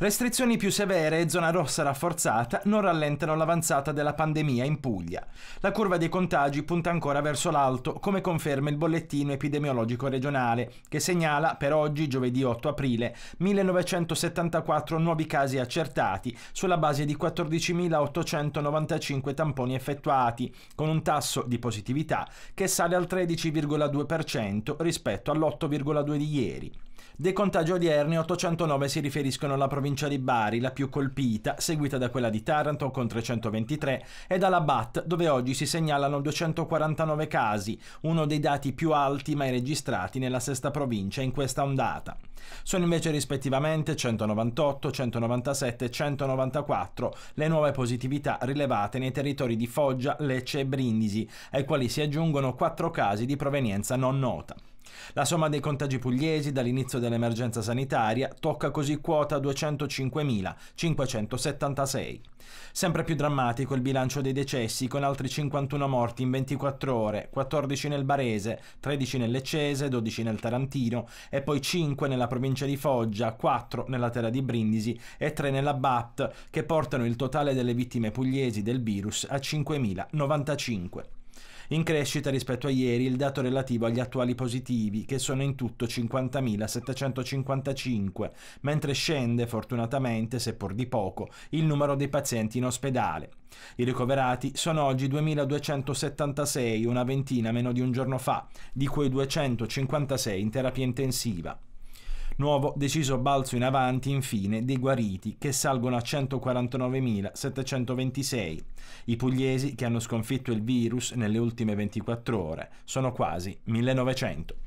Restrizioni più severe e zona rossa rafforzata non rallentano l'avanzata della pandemia in Puglia. La curva dei contagi punta ancora verso l'alto, come conferma il bollettino epidemiologico regionale, che segnala per oggi, giovedì 8 aprile, 1974 nuovi casi accertati sulla base di 14.895 tamponi effettuati, con un tasso di positività che sale al 13,2% rispetto all'8,2 di ieri. Dei contagi odierni 809 si riferiscono alla provincia di Bari, la più colpita, seguita da quella di Taranto con 323 e dalla BAT dove oggi si segnalano 249 casi, uno dei dati più alti mai registrati nella sesta provincia in questa ondata. Sono invece rispettivamente 198, 197 e 194 le nuove positività rilevate nei territori di Foggia, Lecce e Brindisi, ai quali si aggiungono 4 casi di provenienza non nota. La somma dei contagi pugliesi dall'inizio dell'emergenza sanitaria tocca così quota 205.576. Sempre più drammatico il bilancio dei decessi con altri 51 morti in 24 ore, 14 nel Barese, 13 nel Leccese, 12 nel Tarantino e poi 5 nella provincia di Foggia, 4 nella terra di Brindisi e 3 nella BAT, che portano il totale delle vittime pugliesi del virus a 5.095. In crescita rispetto a ieri il dato relativo agli attuali positivi, che sono in tutto 50.755, mentre scende fortunatamente, seppur di poco, il numero dei pazienti in ospedale. I ricoverati sono oggi 2.276, una ventina meno di un giorno fa, di cui 256 in terapia intensiva. Nuovo deciso balzo in avanti infine dei guariti che salgono a 149.726. I pugliesi che hanno sconfitto il virus nelle ultime 24 ore sono quasi 1900.